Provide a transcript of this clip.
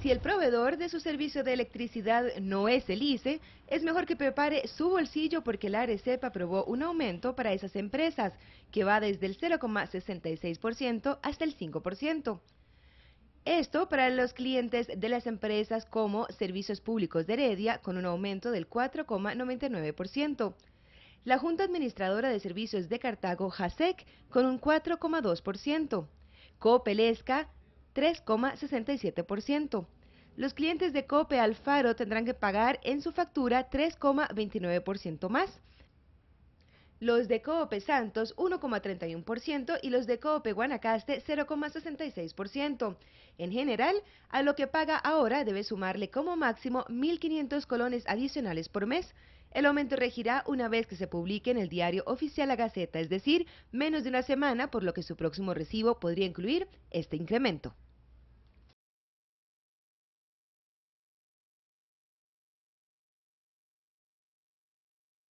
Si el proveedor de su servicio de electricidad no es el e, es mejor que prepare su bolsillo porque la ARECEP aprobó un aumento para esas empresas, que va desde el 0,66% hasta el 5%. Esto para los clientes de las empresas como Servicios Públicos de Heredia, con un aumento del 4,99%. La Junta Administradora de Servicios de Cartago, JASEC, con un 4,2%. Copelesca, 3,67%. Los clientes de Cope Alfaro tendrán que pagar en su factura 3,29% más los de Coope Santos 1,31% y los de Coope Guanacaste 0,66%. En general, a lo que paga ahora debe sumarle como máximo 1.500 colones adicionales por mes. El aumento regirá una vez que se publique en el diario oficial La Gaceta, es decir, menos de una semana, por lo que su próximo recibo podría incluir este incremento.